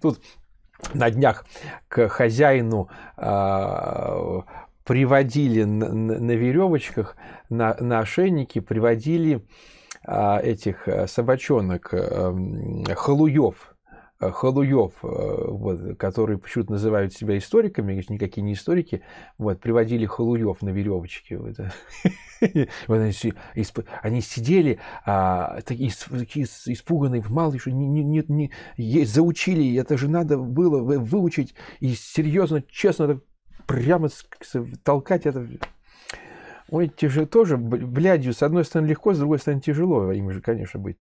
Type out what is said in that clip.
Тут на днях к хозяину э, приводили на, на веревочках, на, на ошейнике приводили а, э, этих собачонок, э, халуев. Э, Халуев, э, вот, которые почему-то называют себя историками, говорят, никакие не историки, вот, приводили Халуев на веревочке. Вот. Э, они сидели, а, такие испуганные, мало еще, не, не, не, заучили, это же надо было выучить, и серьезно, честно, прямо толкать это Ой, тяжело тоже, блядью, с одной стороны легко, с другой стороны тяжело, а им же, конечно, быть.